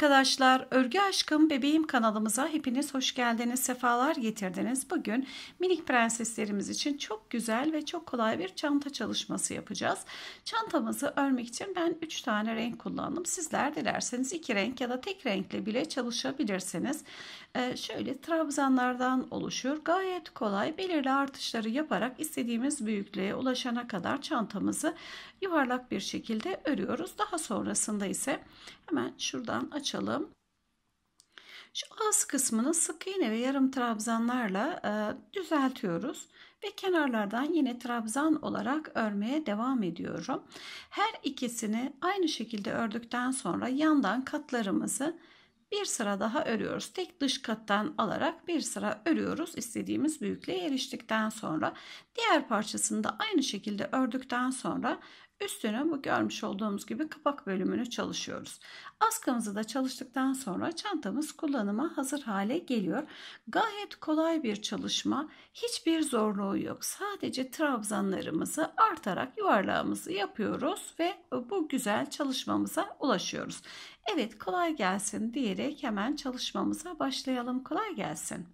arkadaşlar, Örgü Aşkım Bebeğim kanalımıza hepiniz hoş geldiniz, sefalar getirdiniz. Bugün minik prenseslerimiz için çok güzel ve çok kolay bir çanta çalışması yapacağız. Çantamızı örmek için ben 3 tane renk kullandım. Sizler dilerseniz 2 renk ya da tek renkle bile çalışabilirsiniz. Ee, şöyle trabzanlardan oluşur. Gayet kolay belirli artışları yaparak istediğimiz büyüklüğe ulaşana kadar çantamızı yuvarlak bir şekilde örüyoruz. Daha sonrasında ise hemen şuradan açalım. Şu ağız kısmını sık iğne ve yarım trabzanlarla e, düzeltiyoruz ve kenarlardan yine trabzan olarak örmeye devam ediyorum. Her ikisini aynı şekilde ördükten sonra yandan katlarımızı bir sıra daha örüyoruz. Tek dış kattan alarak bir sıra örüyoruz. istediğimiz büyüklüğe eriştikten sonra diğer parçasını da aynı şekilde ördükten sonra Üstünü bu görmüş olduğumuz gibi kapak bölümünü çalışıyoruz. Askımızı da çalıştıktan sonra çantamız kullanıma hazır hale geliyor. Gayet kolay bir çalışma. Hiçbir zorluğu yok. Sadece trabzanlarımızı artarak yuvarlağımızı yapıyoruz ve bu güzel çalışmamıza ulaşıyoruz. Evet kolay gelsin diyerek hemen çalışmamıza başlayalım. Kolay gelsin.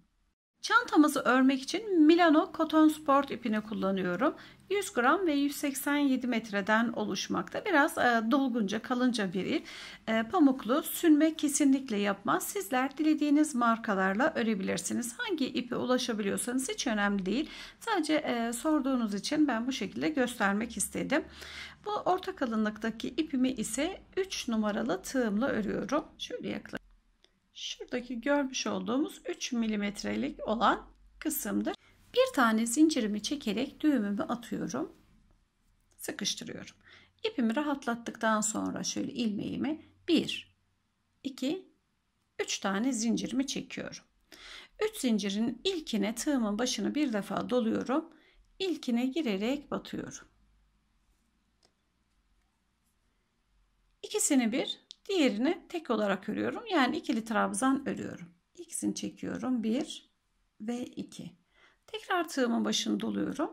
Çantamızı örmek için Milano koton sport ipini kullanıyorum. 100 gram ve 187 metreden oluşmakta. Biraz e, dolgunca kalınca bir ip. E, pamuklu sünme kesinlikle yapmaz. Sizler dilediğiniz markalarla örebilirsiniz. Hangi ipe ulaşabiliyorsanız hiç önemli değil. Sadece e, sorduğunuz için ben bu şekilde göstermek istedim. Bu orta kalınlıktaki ipimi ise 3 numaralı tığımla örüyorum. Şöyle yaklaşık. Şuradaki görmüş olduğumuz 3 milimetrelik olan kısımdır. Bir tane zincirimi çekerek düğümümü atıyorum. Sıkıştırıyorum. İpimi rahatlattıktan sonra şöyle ilmeğimi 1, 2, 3 tane zincirimi çekiyorum. 3 zincirin ilkine tığımın başını bir defa doluyorum. İlkine girerek batıyorum. İkisini bir, diğerini tek olarak örüyorum. Yani ikili trabzan örüyorum. İkisini çekiyorum. 1 ve 2. Tekrar tığımın başını doluyorum.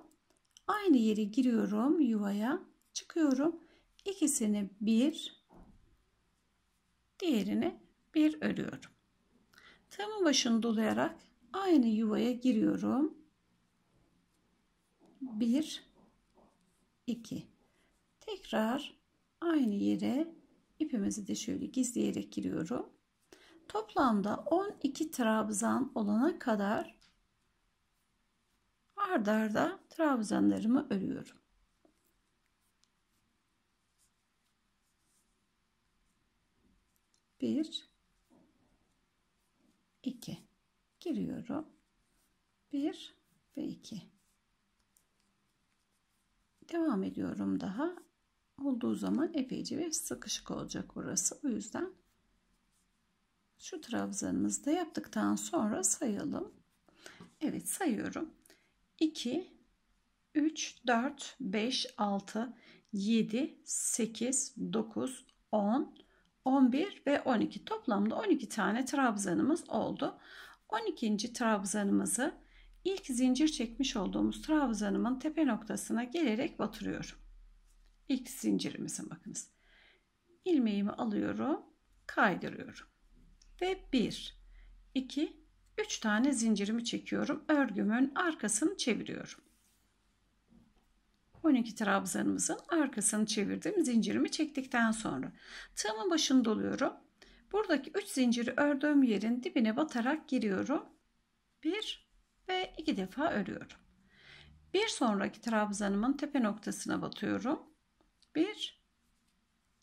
Aynı yere giriyorum yuvaya. Çıkıyorum. İkisini bir, diğerini bir örüyorum. Tığımın başını dolayarak aynı yuvaya giriyorum. bir, iki, Tekrar aynı yere ipimizi de şöyle gizleyerek giriyorum. Toplamda 12 trabzan olana kadar Ardarda arda trabzanlarımı örüyorum. Bir, iki giriyorum. Bir ve iki. Devam ediyorum daha. Olduğu zaman epeyce ve sıkışık olacak burası. O yüzden şu trabzanımızı da yaptıktan sonra sayalım. Evet sayıyorum. 2, 3, 4, 5, 6, 7, 8, 9, 10, 11 ve 12. Toplamda 12 tane trabzanımız oldu. 12. trabzanımızı ilk zincir çekmiş olduğumuz trabzanımın tepe noktasına gelerek batırıyorum. İlk zincirimizin bakınız. ilmeğimi alıyorum, kaydırıyorum. Ve 1, 2, 3 tane zincirimi çekiyorum. Örgümün arkasını çeviriyorum. 12 trabzanımızın arkasını çevirdim. Zincirimi çektikten sonra tığımın başını doluyorum. Buradaki 3 zinciri ördüğüm yerin dibine batarak giriyorum. 1 ve 2 defa örüyorum. Bir sonraki trabzanımın tepe noktasına batıyorum. 1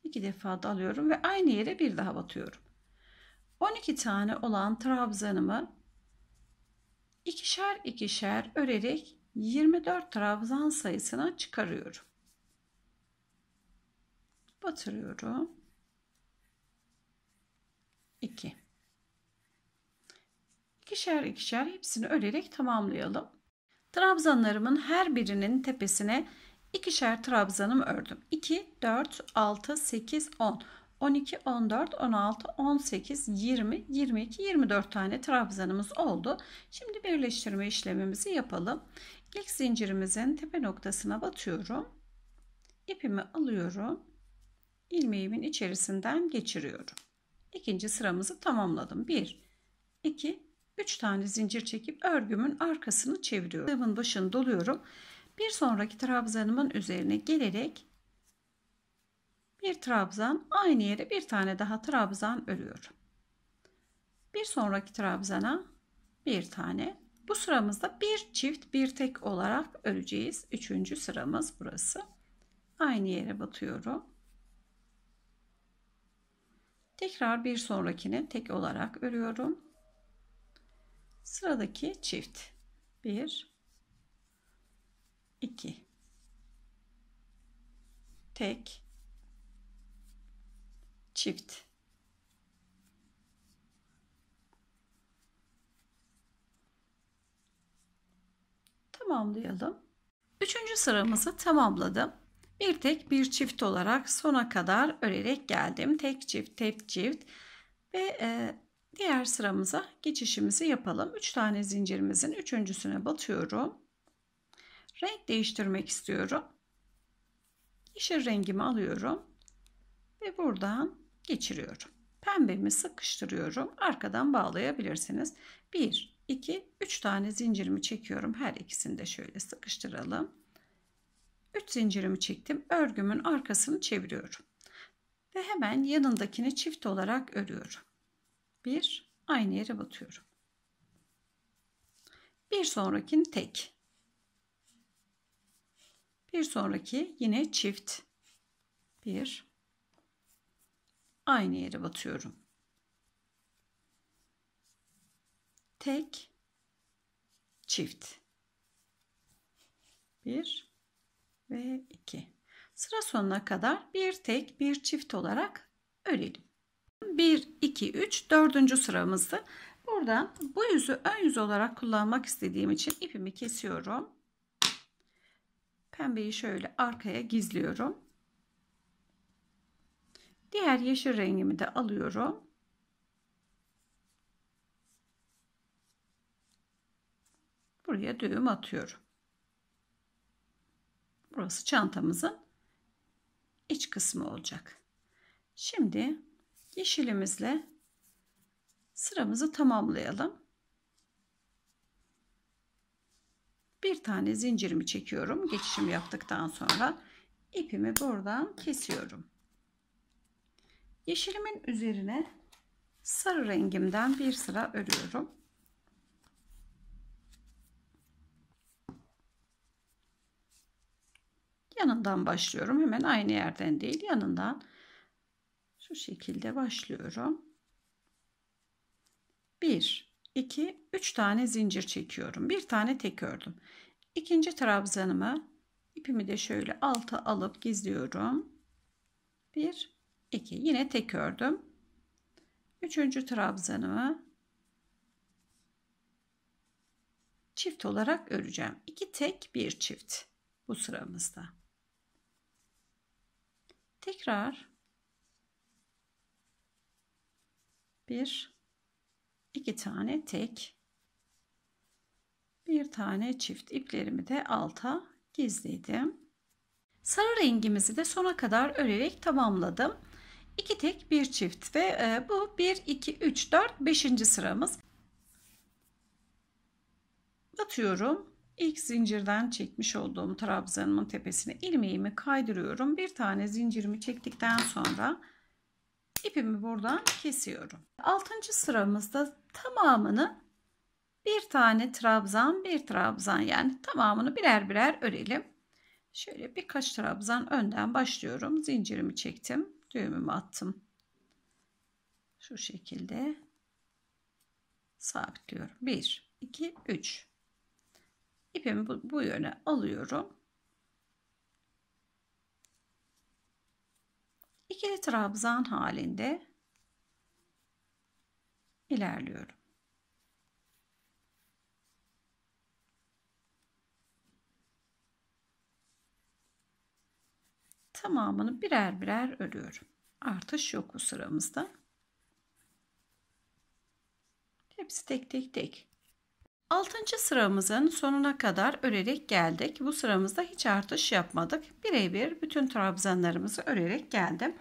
2 defa dalıyorum ve aynı yere bir daha batıyorum. 12 tane olan trabzanımı ikişer ikişer örerek 24 trabzan sayısına çıkarıyorum. Batırıyorum. 2. İkişer ikişer hepsini örerek tamamlayalım. Trabzanlarımın her birinin tepesine ikişer trabzanım ördüm. 2, 4, 6, 8, 10. 12, 14, 16, 18, 20, 22, 24 tane trabzanımız oldu. Şimdi birleştirme işlemimizi yapalım. İlk zincirimizin tepe noktasına batıyorum. İpimi alıyorum. ilmeğimin içerisinden geçiriyorum. İkinci sıramızı tamamladım. 1, 2, 3 tane zincir çekip örgümün arkasını çeviriyorum. Tığımın başını doluyorum. Bir sonraki trabzanımın üzerine gelerek bir trabzan aynı yere bir tane daha trabzan örüyorum. Bir sonraki trabzana bir tane. Bu sıramızda bir çift bir tek olarak öreceğiz. Üçüncü sıramız burası. Aynı yere batıyorum. Tekrar bir sonrakini tek olarak örüyorum. Sıradaki çift. 1 2 tek çift. Tamamlayalım. Üçüncü sıramızı tamamladım. Bir tek bir çift olarak sona kadar örerek geldim. Tek çift, tek çift ve e, diğer sıramıza geçişimizi yapalım. 3 tane zincirimizin üçüncüsüne batıyorum. Renk değiştirmek istiyorum. Yeşil rengimi alıyorum ve buradan geçiriyorum. Pembemi sıkıştırıyorum. Arkadan bağlayabilirsiniz. 1, 2, 3 tane zincirimi çekiyorum. Her ikisini de şöyle sıkıştıralım. 3 zincirimi çektim. Örgümün arkasını çeviriyorum. Ve hemen yanındakini çift olarak örüyorum. 1, aynı yere batıyorum. Bir sonrakini tek. Bir sonraki yine çift. 1 aynı yere batıyorum. Tek çift. 1 ve 2. Sıra sonuna kadar bir tek bir çift olarak örelim. 1 2 3 4. sıramızdı. Buradan bu yüzü ön yüz olarak kullanmak istediğim için ipimi kesiyorum. Pembeyi şöyle arkaya gizliyorum. Diğer yeşil rengimi de alıyorum. Buraya düğüm atıyorum. Burası çantamızın iç kısmı olacak. Şimdi yeşilimizle sıramızı tamamlayalım. Bir tane zincirimi çekiyorum. Geçişimi yaptıktan sonra ipimi buradan kesiyorum. Yeşilimin üzerine sarı rengimden bir sıra örüyorum. Yanından başlıyorum. Hemen aynı yerden değil yanından şu şekilde başlıyorum. 1, 2, 3 tane zincir çekiyorum. Bir tane tek ördüm. İkinci trabzanımı ipimi de şöyle alta alıp gizliyorum. 1, 2 yine tek ördüm. 3. trabzanımı çift olarak öreceğim. 2 tek bir çift bu sıramızda. Tekrar bir iki tane tek bir tane çift iplerimi de alta gizledim. Sarı rengimizi de sona kadar örerek tamamladım. 2 tek bir çift ve e, bu 1 2 3 4 5. sıramız. Batıyorum. İlk zincirden çekmiş olduğum trabzanımın tepesine ilmeğimi kaydırıyorum. Bir tane zincirimi çektikten sonra ipimi buradan kesiyorum. 6. sıramızda tamamını bir tane trabzan, bir trabzan yani tamamını birer birer örelim. Şöyle birkaç trabzan önden başlıyorum. Zincirimi çektim düğümümü attım. Şu şekilde sabitliyorum. 1, 2, 3. İpimi bu, bu yöne alıyorum. İkili trabzan halinde ilerliyorum. tamamını birer birer örüyorum. Artış yok bu sıramızda. Hepsi tek tek tek. 6. sıramızın sonuna kadar örerek geldik. Bu sıramızda hiç artış yapmadık. Birebir bütün trabzanlarımızı örerek geldim.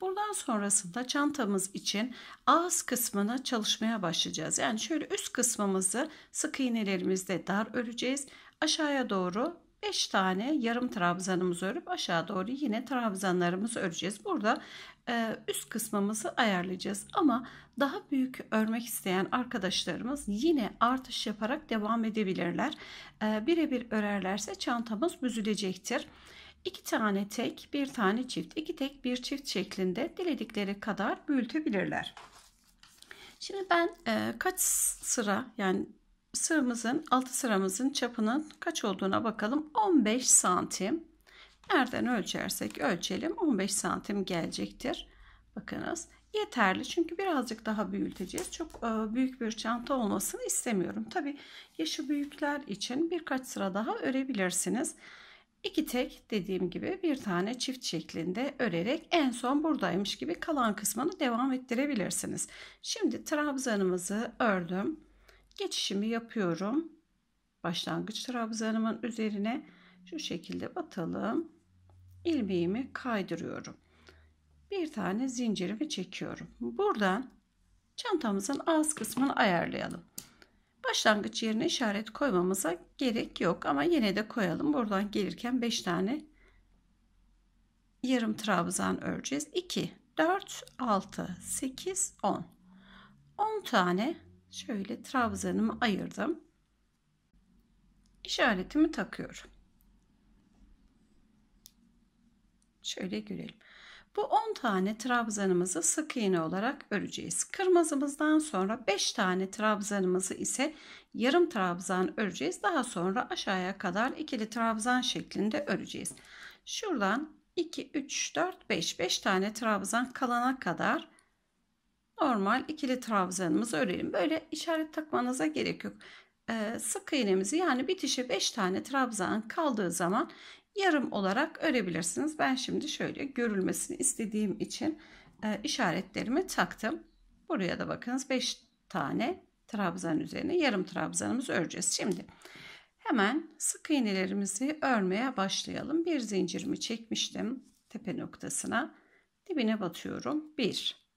Buradan sonrasında çantamız için ağız kısmını çalışmaya başlayacağız. Yani şöyle üst kısmımızı sık iğnelerimizle dar öreceğiz. Aşağıya doğru 5 tane yarım trabzanımızı örüp aşağı doğru yine trabzanlarımızı öreceğiz. Burada e, üst kısmımızı ayarlayacağız ama daha büyük örmek isteyen arkadaşlarımız yine artış yaparak devam edebilirler. E, Birebir örerlerse çantamız büzülecektir. 2 tane tek, bir tane çift, iki tek, bir çift şeklinde diledikleri kadar büyütebilirler. Şimdi ben e, kaç sıra yani sıramızın altı sıramızın çapının kaç olduğuna bakalım 15 santim nereden ölçersek ölçelim 15 santim gelecektir bakınız yeterli çünkü birazcık daha büyüteceğiz çok e, büyük bir çanta olmasını istemiyorum tabi yaşı büyükler için birkaç sıra daha örebilirsiniz İki tek dediğim gibi bir tane çift şeklinde örerek en son buradaymış gibi kalan kısmını devam ettirebilirsiniz. Şimdi trabzanımızı ördüm geçişimi yapıyorum. Başlangıç trabzanımın üzerine şu şekilde batalım. ilmeğimi kaydırıyorum. Bir tane zincirimi çekiyorum. Buradan çantamızın ağız kısmını ayarlayalım. Başlangıç yerine işaret koymamıza gerek yok ama yine de koyalım. Buradan gelirken 5 tane yarım trabzan öreceğiz. 2, 4, 6, 8, 10. 10 tane şöyle trabzanımı ayırdım. İşaretimi takıyorum. Şöyle görelim. Bu 10 tane trabzanımızı sık iğne olarak öreceğiz. Kırmızımızdan sonra 5 tane trabzanımızı ise yarım trabzan öreceğiz. Daha sonra aşağıya kadar ikili trabzan şeklinde öreceğiz. Şuradan 2, 3, 4, 5, 5 tane trabzan kalana kadar normal ikili trabzanımızı örelim. Böyle işaret takmanıza gerek yok. Ee, sık iğnemizi yani bitişe 5 tane trabzan kaldığı zaman yarım olarak örebilirsiniz. Ben şimdi şöyle görülmesini istediğim için e, işaretlerimi taktım. Buraya da bakınız 5 tane trabzan üzerine yarım trabzanımızı öreceğiz. Şimdi hemen sık iğnelerimizi örmeye başlayalım. Bir zincirimi çekmiştim tepe noktasına. Dibine batıyorum. 1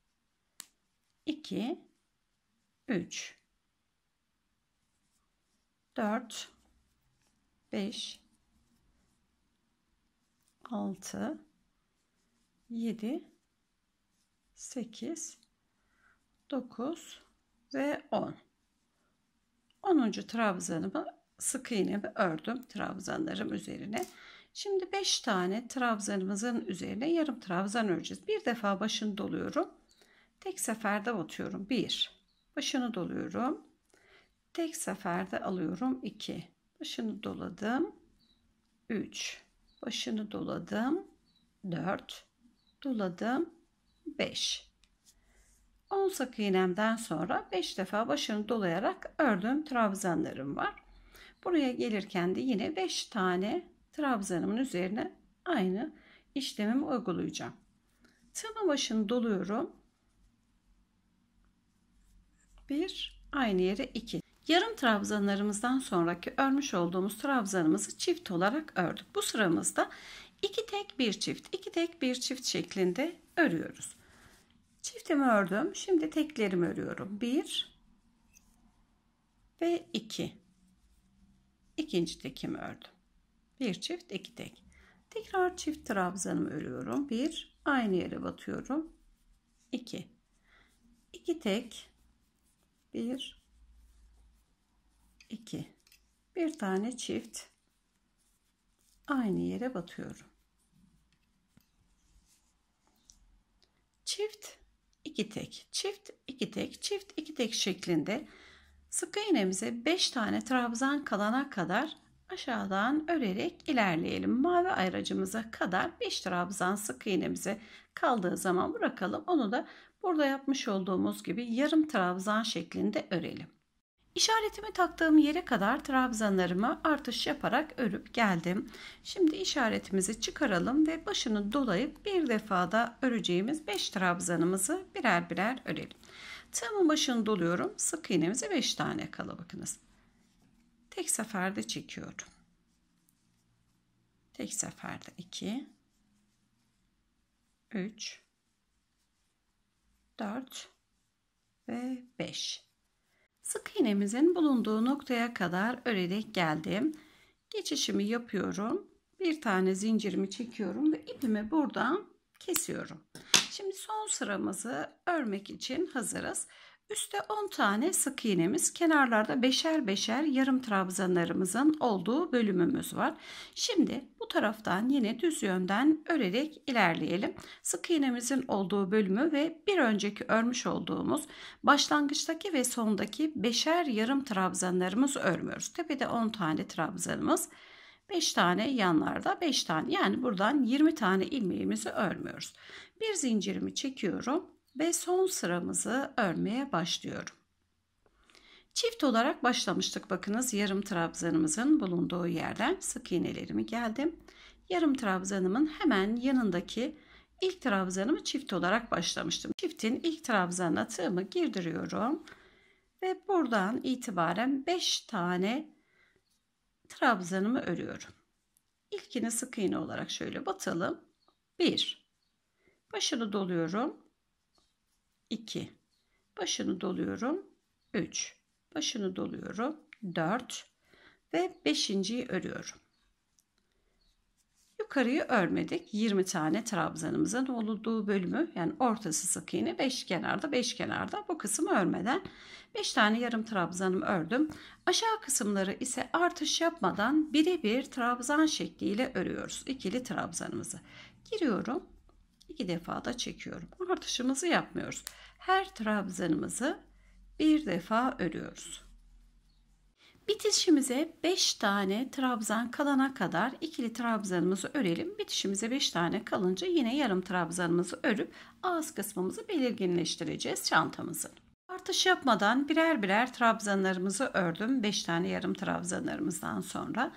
2 3 4 5 6 7 8 9 ve 10 10. trabzanımı sık iğne ördüm trabzanlarım üzerine şimdi 5 tane trabzanımızın üzerine yarım trabzan öreceğiz bir defa başını doluyorum Tek seferde batıyorum. 1. Başını doluyorum. Tek seferde alıyorum. 2. Başını doladım. 3. Başını doladım. 4. Doladım. 5. 10 sık iğnemden sonra 5 defa başını dolayarak ördüğüm trabzanlarım var. Buraya gelirken de yine 5 tane trabzanımın üzerine aynı işlemimi uygulayacağım. Tığımın başını doluyorum. 1, aynı yere 2. Yarım trabzanlarımızdan sonraki örmüş olduğumuz trabzanımızı çift olarak ördük. Bu sıramızda 2 tek 1 çift, 2 tek 1 çift şeklinde örüyoruz. Çiftimi ördüm. Şimdi teklerimi örüyorum. 1 ve 2. İki. İkinci tekimi ördüm. 1 çift, 2 tek. Tekrar çift trabzanımı örüyorum. 1 aynı yere batıyorum. 2. 2 tek 1 2 bir tane çift aynı yere batıyorum çift iki tek çift iki tek çift iki tek şeklinde sık iğnemize 5 tane trabzan kalana kadar aşağıdan örerek ilerleyelim. Mavi ayracımıza kadar 5 trabzan sık iğnemize kaldığı zaman bırakalım. Onu da Burada yapmış olduğumuz gibi yarım trabzan şeklinde örelim. İşaretimi taktığım yere kadar trabzanlarımı artış yaparak örüp geldim. Şimdi işaretimizi çıkaralım ve başını dolayıp bir defada öreceğimiz 5 trabzanımızı birer birer örelim. Tığımın başını doluyorum. Sık iğnemizi 5 tane kala bakınız. Tek seferde çekiyorum. Tek seferde 2 3 4 ve 5. Sık iğnemizin bulunduğu noktaya kadar örerek geldim. Geçişimi yapıyorum. Bir tane zincirimi çekiyorum ve ipimi buradan kesiyorum. Şimdi son sıramızı örmek için hazırız. Üste 10 tane sık iğnemiz, kenarlarda beşer beşer yarım trabzanlarımızın olduğu bölümümüz var. Şimdi bu taraftan yine düz yönden örerek ilerleyelim. Sık iğnemizin olduğu bölümü ve bir önceki örmüş olduğumuz başlangıçtaki ve sondaki beşer yarım trabzanlarımız örmüyoruz. Tepede 10 tane trabzanımız, 5 tane yanlarda 5 tane yani buradan 20 tane ilmeğimizi örmüyoruz. Bir zincirimi çekiyorum ve son sıramızı örmeye başlıyorum. Çift olarak başlamıştık. Bakınız yarım trabzanımızın bulunduğu yerden sık iğnelerimi geldim. Yarım trabzanımın hemen yanındaki ilk trabzanımı çift olarak başlamıştım. Çiftin ilk trabzanına tığımı girdiriyorum. Ve buradan itibaren 5 tane trabzanımı örüyorum. İlkini sık iğne olarak şöyle batalım. 1. Başını doluyorum. 2. Başını doluyorum. 3. Başını doluyorum. 4. Ve 5.yi örüyorum. Yukarıyı örmedik. 20 tane trabzanımızın olduğu bölümü yani ortası sık iğne 5 kenarda 5 kenarda bu kısmı örmeden 5 tane yarım trabzanım ördüm. Aşağı kısımları ise artış yapmadan birebir trabzan şekliyle örüyoruz ikili trabzanımızı. Giriyorum iki defa da çekiyorum. Artışımızı yapmıyoruz. Her trabzanımızı bir defa örüyoruz. Bitişimize 5 tane trabzan kalana kadar ikili trabzanımızı örelim. Bitişimize 5 tane kalınca yine yarım trabzanımızı örüp ağız kısmımızı belirginleştireceğiz çantamızın. Artış yapmadan birer birer trabzanlarımızı ördüm. 5 tane yarım trabzanlarımızdan sonra.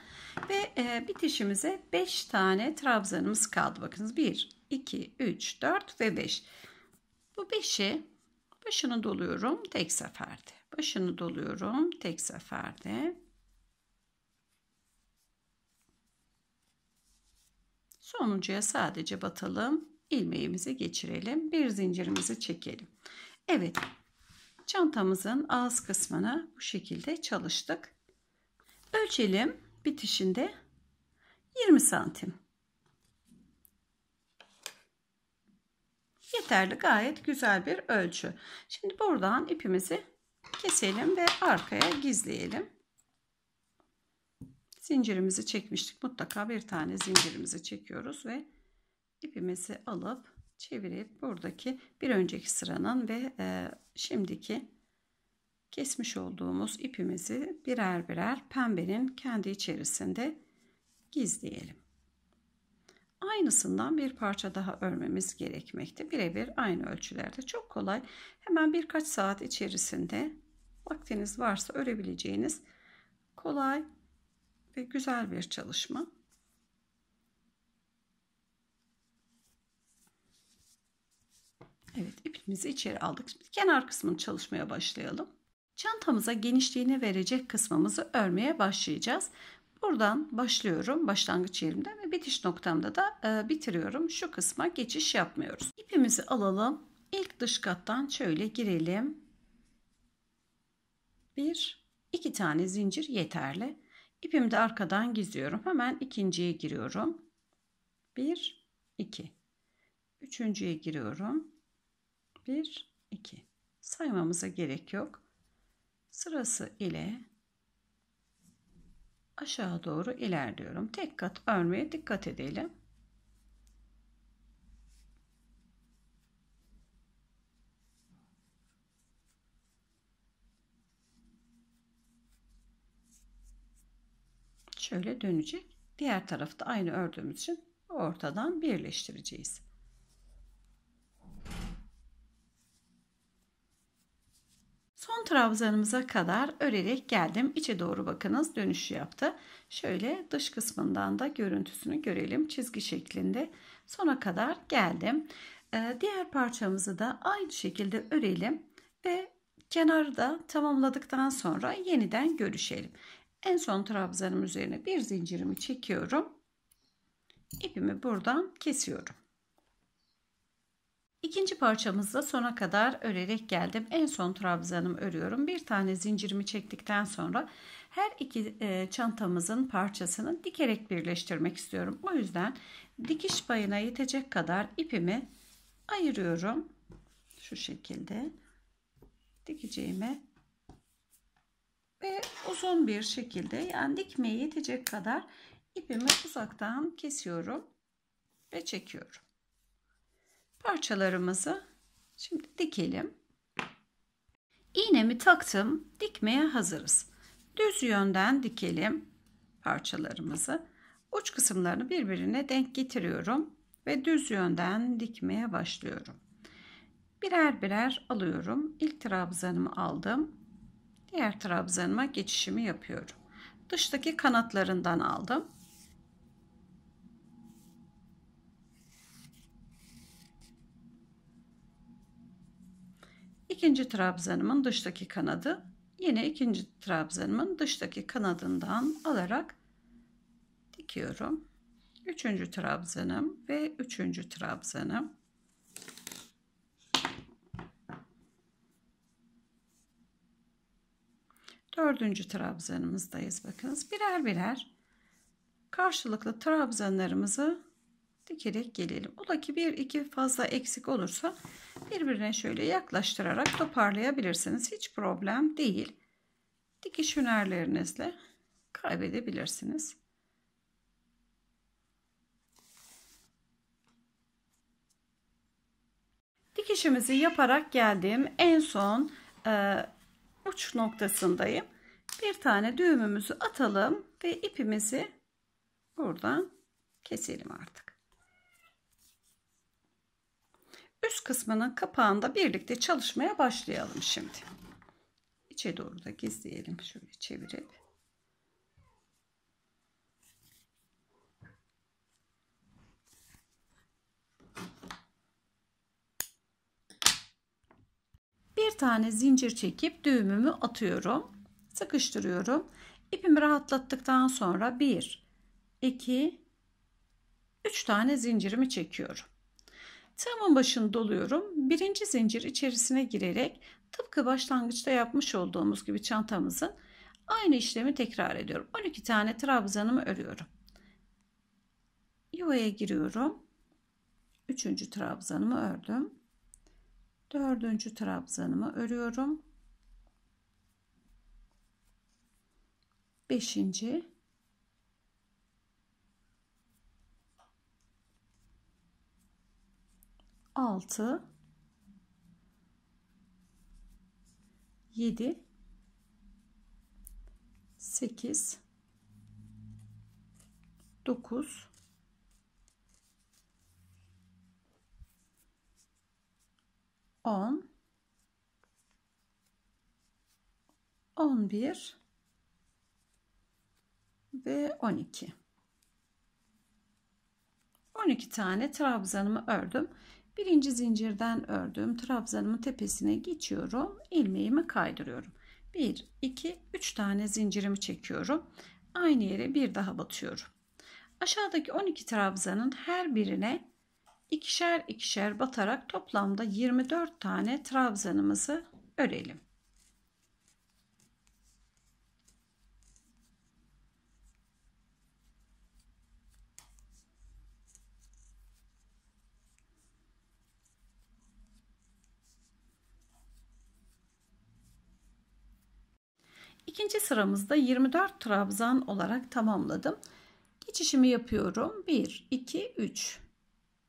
Ve e, bitişimize 5 tane trabzanımız kaldı. Bakınız 1, 2, 3, 4 ve 5. Bu 5'i başını doluyorum tek seferde. Başını doluyorum tek seferde. Sonuncuya sadece batalım. ilmeğimizi geçirelim. Bir zincirimizi çekelim. Evet. Çantamızın ağız kısmını bu şekilde çalıştık. Ölçelim bitişinde 20 santim. Yeterli gayet güzel bir ölçü. Şimdi buradan ipimizi keselim ve arkaya gizleyelim. Zincirimizi çekmiştik. Mutlaka bir tane zincirimizi çekiyoruz ve ipimizi alıp çevirip buradaki bir önceki sıranın ve e, şimdiki kesmiş olduğumuz ipimizi birer birer pembenin kendi içerisinde gizleyelim aynısından bir parça daha örmemiz gerekmekte. Birebir aynı ölçülerde çok kolay. Hemen birkaç saat içerisinde vaktiniz varsa örebileceğiniz kolay ve güzel bir çalışma. Evet ipimizi içeri aldık. Şimdi kenar kısmını çalışmaya başlayalım. Çantamıza genişliğini verecek kısmımızı örmeye başlayacağız. Buradan başlıyorum başlangıç yerimde ve bitiş noktamda da e, bitiriyorum. Şu kısma geçiş yapmıyoruz. İpimizi alalım. İlk dış kattan şöyle girelim. Bir, iki tane zincir yeterli. İpimi de arkadan gizliyorum. Hemen ikinciye giriyorum. Bir, iki. Üçüncüye giriyorum. Bir, iki. Saymamıza gerek yok. Sırası ile aşağı doğru ilerliyorum. Tek kat örmeye dikkat edelim. Şöyle dönecek. Diğer tarafta aynı ördüğümüz için ortadan birleştireceğiz. Son trabzanımıza kadar örerek geldim. İçe doğru bakınız dönüşü yaptı. Şöyle dış kısmından da görüntüsünü görelim. Çizgi şeklinde sona kadar geldim. Ee, diğer parçamızı da aynı şekilde örelim ve kenarı da tamamladıktan sonra yeniden görüşelim. En son trabzanım üzerine bir zincirimi çekiyorum. İpimi buradan kesiyorum. İkinci parçamızda sona kadar örerek geldim. En son trabzanımı örüyorum. Bir tane zincirimi çektikten sonra her iki e, çantamızın parçasını dikerek birleştirmek istiyorum. O yüzden dikiş payına yetecek kadar ipimi ayırıyorum. Şu şekilde dikeceğime ve uzun bir şekilde yani dikmeye yetecek kadar ipimi uzaktan kesiyorum ve çekiyorum parçalarımızı şimdi dikelim. İğnemi taktım. Dikmeye hazırız. Düz yönden dikelim parçalarımızı. Uç kısımlarını birbirine denk getiriyorum ve düz yönden dikmeye başlıyorum. Birer birer alıyorum. İlk trabzanımı aldım. Diğer trabzanıma geçişimi yapıyorum. Dıştaki kanatlarından aldım. ikinci trabzanımın dıştaki kanadı yine ikinci trabzanımın dıştaki kanadından alarak dikiyorum. Üçüncü trabzanım ve üçüncü trabzanım. Dördüncü trabzanımızdayız. Bakınız birer birer karşılıklı trabzanlarımızı dikerek gelelim. Ola ki bir iki fazla eksik olursa birbirine şöyle yaklaştırarak toparlayabilirsiniz. Hiç problem değil. Dikiş hünerlerinizle kaybedebilirsiniz. Dikişimizi yaparak geldim. En son e, uç noktasındayım. Bir tane düğümümüzü atalım ve ipimizi buradan keselim artık. üst kısmının kapağında birlikte çalışmaya başlayalım şimdi. İçe doğru da gizleyelim. Şöyle çevirip. Bir tane zincir çekip düğümümü atıyorum. Sıkıştırıyorum. İpimi rahatlattıktan sonra 1, 2, 3 tane zincirimi çekiyorum. Tığımın başını doluyorum. Birinci zincir içerisine girerek tıpkı başlangıçta yapmış olduğumuz gibi çantamızın aynı işlemi tekrar ediyorum. 12 tane trabzanımı örüyorum. Yuvaya giriyorum. Üçüncü trabzanımı ördüm. Dördüncü trabzanımı örüyorum. Beşinci 6 7 8 9 10 11 ve 12 12 tane trabzanımı ördüm. Birinci zincirden ördüğüm trabzanımın tepesine geçiyorum. ilmeğimi kaydırıyorum. 1, 2, 3 tane zincirimi çekiyorum. Aynı yere bir daha batıyorum. Aşağıdaki 12 trabzanın her birine ikişer ikişer batarak toplamda 24 tane trabzanımızı örelim. İkinci sıramızda 24 trabzan olarak tamamladım. Geçişimi yapıyorum. 1, 2, 3.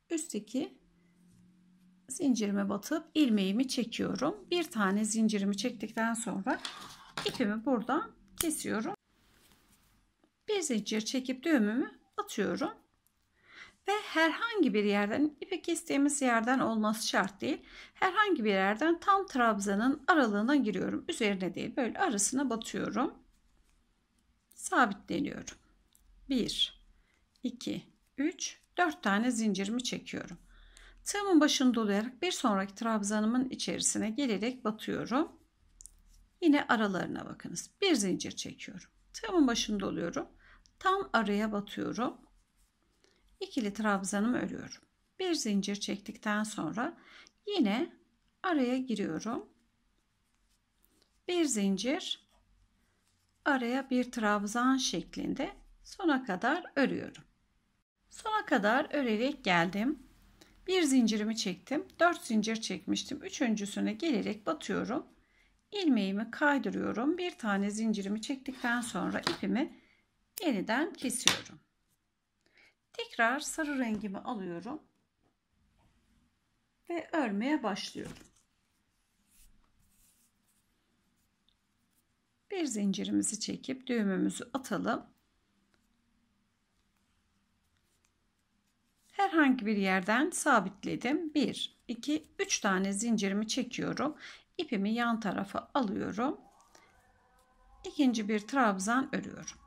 Üst 2. Zincirime batıp ilmeğimi çekiyorum. Bir tane zincirimi çektikten sonra ipimi buradan kesiyorum. Bir zincir çekip düğümümü atıyorum ve herhangi bir yerden ipek istediğimiz yerden olması şart değil. Herhangi bir yerden tam trabzanın aralığına giriyorum. Üzerine değil böyle arasına batıyorum. Sabitleniyorum. 1 2 3 4 tane zincirimi çekiyorum. Tığımın başını dolayarak bir sonraki trabzanımın içerisine gelerek batıyorum. Yine aralarına bakınız. Bir zincir çekiyorum. Tığımın başını doluyorum. Tam araya batıyorum ikili trabzanımı örüyorum. Bir zincir çektikten sonra yine araya giriyorum. Bir zincir araya bir trabzan şeklinde sona kadar örüyorum. Sona kadar örerek geldim. Bir zincirimi çektim. dört zincir çekmiştim. Üçüncüsüne gelerek batıyorum. Ilmeğimi kaydırıyorum. Bir tane zincirimi çektikten sonra ipimi yeniden kesiyorum. Tekrar sarı rengimi alıyorum. Ve örmeye başlıyorum. Bir zincirimizi çekip düğümümüzü atalım. herhangi bir yerden sabitledim. 1, 2, 3 tane zincirimi çekiyorum. İpimi yan tarafa alıyorum. İkinci bir trabzan örüyorum.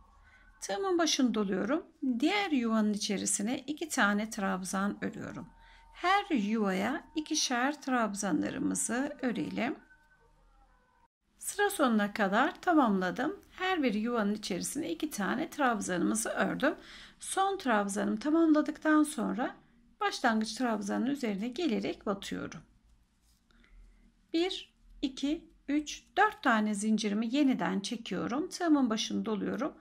Tığımın başını doluyorum. Diğer yuvanın içerisine iki tane trabzan örüyorum. Her yuvaya ikişer trabzanlarımızı örelim. Sıra sonuna kadar tamamladım. Her bir yuvanın içerisine iki tane trabzanımızı ördüm. Son trabzanımı tamamladıktan sonra başlangıç trabzanın üzerine gelerek batıyorum. 1, 2, 3, 4 tane zincirimi yeniden çekiyorum. Tığımın başını doluyorum.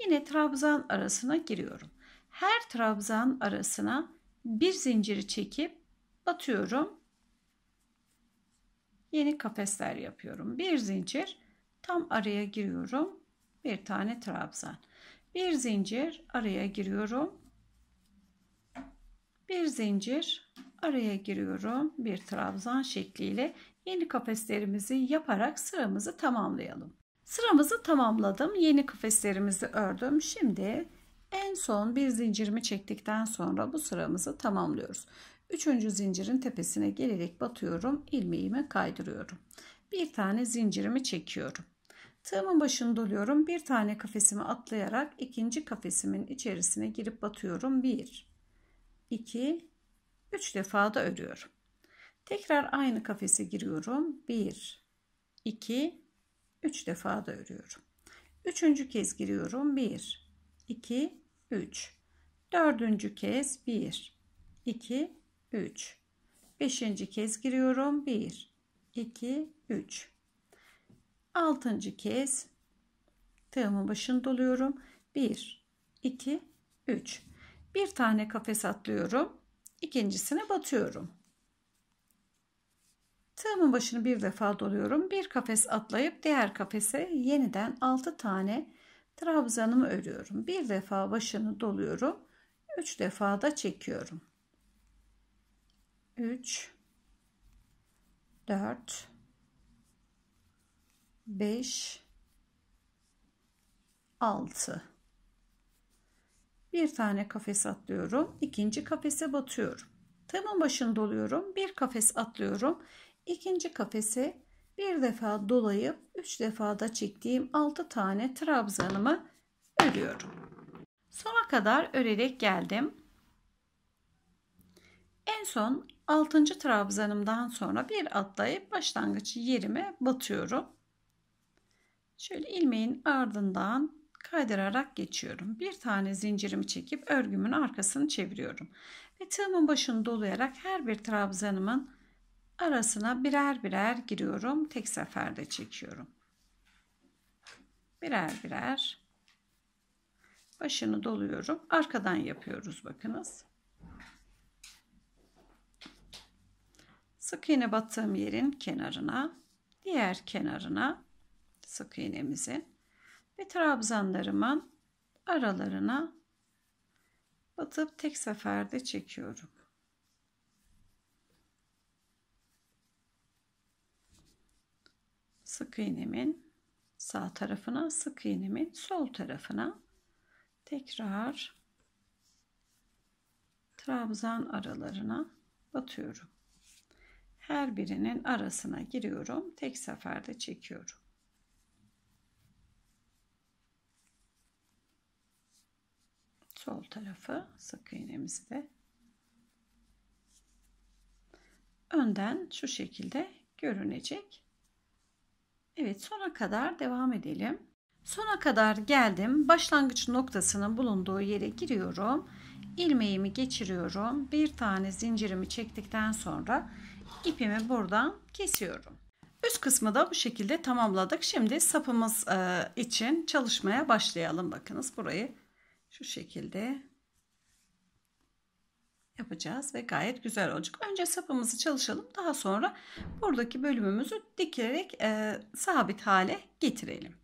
Yine trabzan arasına giriyorum. Her trabzan arasına bir zinciri çekip batıyorum. Yeni kafesler yapıyorum. Bir zincir tam araya giriyorum. Bir tane trabzan. Bir zincir araya giriyorum. Bir zincir araya giriyorum. Bir trabzan şekliyle yeni kafeslerimizi yaparak sıramızı tamamlayalım. Sıramızı tamamladım. Yeni kafeslerimizi ördüm. Şimdi en son bir zincirimi çektikten sonra bu sıramızı tamamlıyoruz. Üçüncü zincirin tepesine gelerek batıyorum. ilmeğimi kaydırıyorum. Bir tane zincirimi çekiyorum. Tığımın başını doluyorum. Bir tane kafesimi atlayarak ikinci kafesimin içerisine girip batıyorum. Bir, iki, üç defa da örüyorum. Tekrar aynı kafese giriyorum. Bir, iki. 3 defa da örüyorum. 3. kez giriyorum. 1, 2, 3. 4. kez 1, 2, 3. 5. kez giriyorum. 1, 2, 3. 6. kez tığımın başını doluyorum. 1, 2, 3. Bir tane kafes atlıyorum. İkincisine batıyorum. Tığımın başını bir defa doluyorum. Bir kafes atlayıp diğer kafese yeniden 6 tane trabzanımı örüyorum. Bir defa başını doluyorum. 3 defa da çekiyorum. 3 4 5 6 bir tane kafes atlıyorum ikinci kafese batıyorum tığımın başını doluyorum bir kafes atlıyorum İkinci kafesi bir defa dolayıp üç defada çektiğim altı tane trabzanımı örüyorum. Sona kadar örerek geldim. En son altıncı trabzanımdan sonra bir atlayıp başlangıç yerime batıyorum. Şöyle ilmeğin ardından kaydırarak geçiyorum. Bir tane zincirimi çekip örgümün arkasını çeviriyorum. Ve tığımın başını dolayarak her bir trabzanımın arasına birer birer giriyorum. Tek seferde çekiyorum. Birer birer başını doluyorum. Arkadan yapıyoruz bakınız. Sık iğne battığım yerin kenarına, diğer kenarına sık iğnemizin ve trabzanlarımın aralarına batıp tek seferde çekiyorum. sık iğnemin sağ tarafına, sık iğnemin sol tarafına tekrar trabzan aralarına batıyorum. Her birinin arasına giriyorum. Tek seferde çekiyorum. Sol tarafı sık iğnemizi de önden şu şekilde görünecek. Evet sona kadar devam edelim. Sona kadar geldim. Başlangıç noktasının bulunduğu yere giriyorum. İlmeğimi geçiriyorum. Bir tane zincirimi çektikten sonra ipimi buradan kesiyorum. Üst kısmı da bu şekilde tamamladık. Şimdi sapımız e, için çalışmaya başlayalım. Bakınız burayı şu şekilde yapacağız ve gayet güzel olacak. Önce sapımızı çalışalım. Daha sonra buradaki bölümümüzü dikerek e, sabit hale getirelim.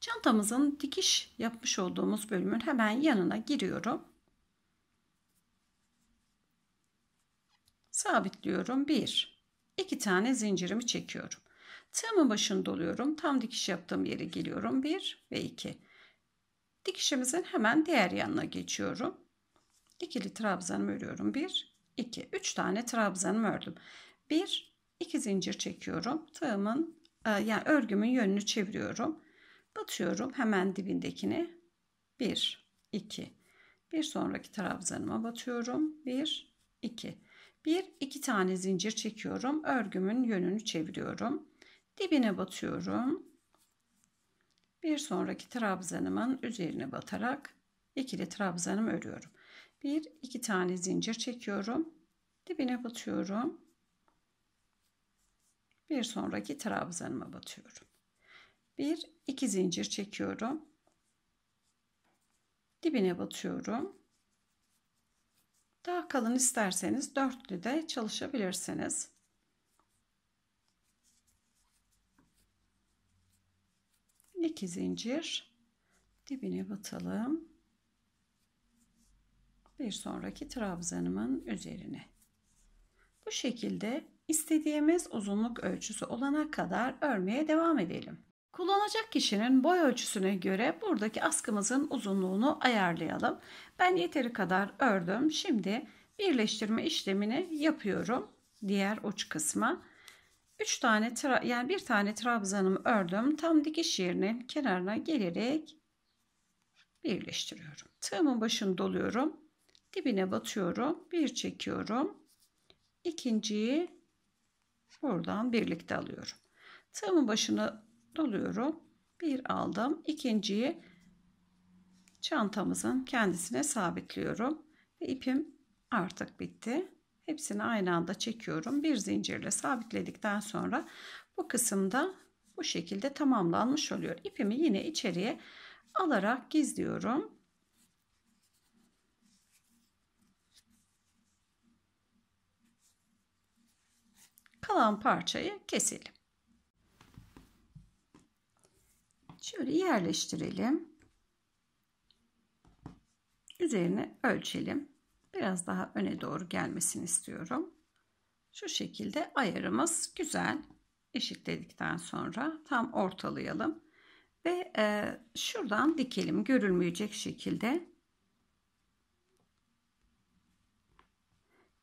Çantamızın dikiş yapmış olduğumuz bölümün hemen yanına giriyorum. Sabitliyorum. 1 2 tane zincirimi çekiyorum. Tığımın başını doluyorum. Tam dikiş yaptığım yere geliyorum. 1 ve 2. Dikişimizin hemen diğer yanına geçiyorum ikili trabzanımı örüyorum. 1, 2, 3 tane trabzanımı ördüm. 1, 2 zincir çekiyorum. Tığımın e, yani örgümün yönünü çeviriyorum. Batıyorum hemen dibindekini. 1, 2. Bir sonraki trabzanıma batıyorum. 1, 2. 1, 2 tane zincir çekiyorum. Örgümün yönünü çeviriyorum. Dibine batıyorum. Bir sonraki trabzanımın üzerine batarak ikili trabzanımı örüyorum bir iki tane zincir çekiyorum. Dibine batıyorum. Bir sonraki trabzanıma batıyorum. Bir iki zincir çekiyorum. Dibine batıyorum. Daha kalın isterseniz dörtlü de çalışabilirsiniz. İki zincir dibine batalım bir sonraki trabzanımın üzerine. Bu şekilde istediğimiz uzunluk ölçüsü olana kadar örmeye devam edelim. Kullanacak kişinin boy ölçüsüne göre buradaki askımızın uzunluğunu ayarlayalım. Ben yeteri kadar ördüm. Şimdi birleştirme işlemini yapıyorum. Diğer uç kısma. 3 tane yani bir tane trabzanımı ördüm. Tam dikiş yerinin kenarına gelerek birleştiriyorum. Tığımın başını doluyorum dibine batıyorum. Bir çekiyorum. ikinciyi buradan birlikte alıyorum. Tığımın başına doluyorum. Bir aldım. ikinciyi çantamızın kendisine sabitliyorum. Ve ipim artık bitti. Hepsini aynı anda çekiyorum. Bir zincirle sabitledikten sonra bu kısımda bu şekilde tamamlanmış oluyor. İpimi yine içeriye alarak gizliyorum. kalan parçayı keselim. Şöyle yerleştirelim. Üzerine ölçelim. Biraz daha öne doğru gelmesini istiyorum. Şu şekilde ayarımız güzel. Eşitledikten sonra tam ortalayalım. Ve e, şuradan dikelim görülmeyecek şekilde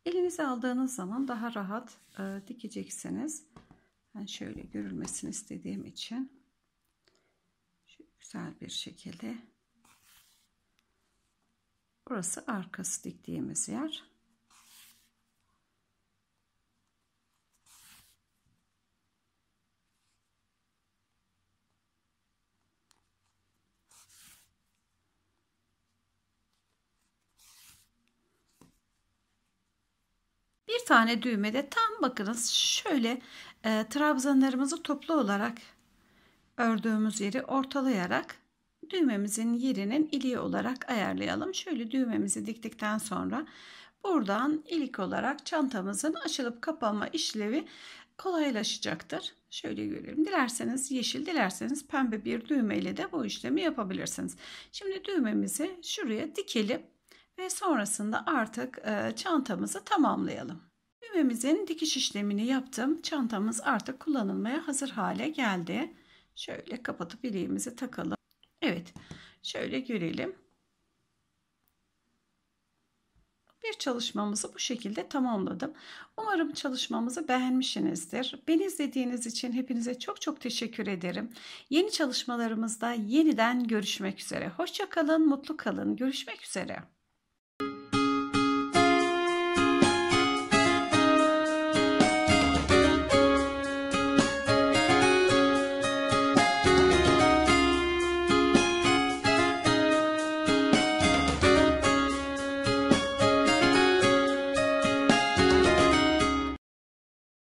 Elinize aldığınız zaman daha rahat e, dikeceksiniz. Ben şöyle görülmesini istediğim için güzel bir şekilde burası arkası diktiğimiz yer. bir tane de tam bakınız şöyle e, trabzanlarımızı toplu olarak ördüğümüz yeri ortalayarak düğmemizin yerinin iliği olarak ayarlayalım. Şöyle düğmemizi diktikten sonra buradan ilik olarak çantamızın açılıp kapanma işlevi kolaylaşacaktır. Şöyle görelim. Dilerseniz yeşil, dilerseniz pembe bir düğmeyle de bu işlemi yapabilirsiniz. Şimdi düğmemizi şuraya dikelim ve sonrasında artık e, çantamızı tamamlayalım. Düğmemizin dikiş işlemini yaptım. Çantamız artık kullanılmaya hazır hale geldi. Şöyle kapatıp iliğimizi takalım. Evet. Şöyle görelim. Bir çalışmamızı bu şekilde tamamladım. Umarım çalışmamızı beğenmişsinizdir. Beni izlediğiniz için hepinize çok çok teşekkür ederim. Yeni çalışmalarımızda yeniden görüşmek üzere. Hoşçakalın, mutlu kalın. Görüşmek üzere.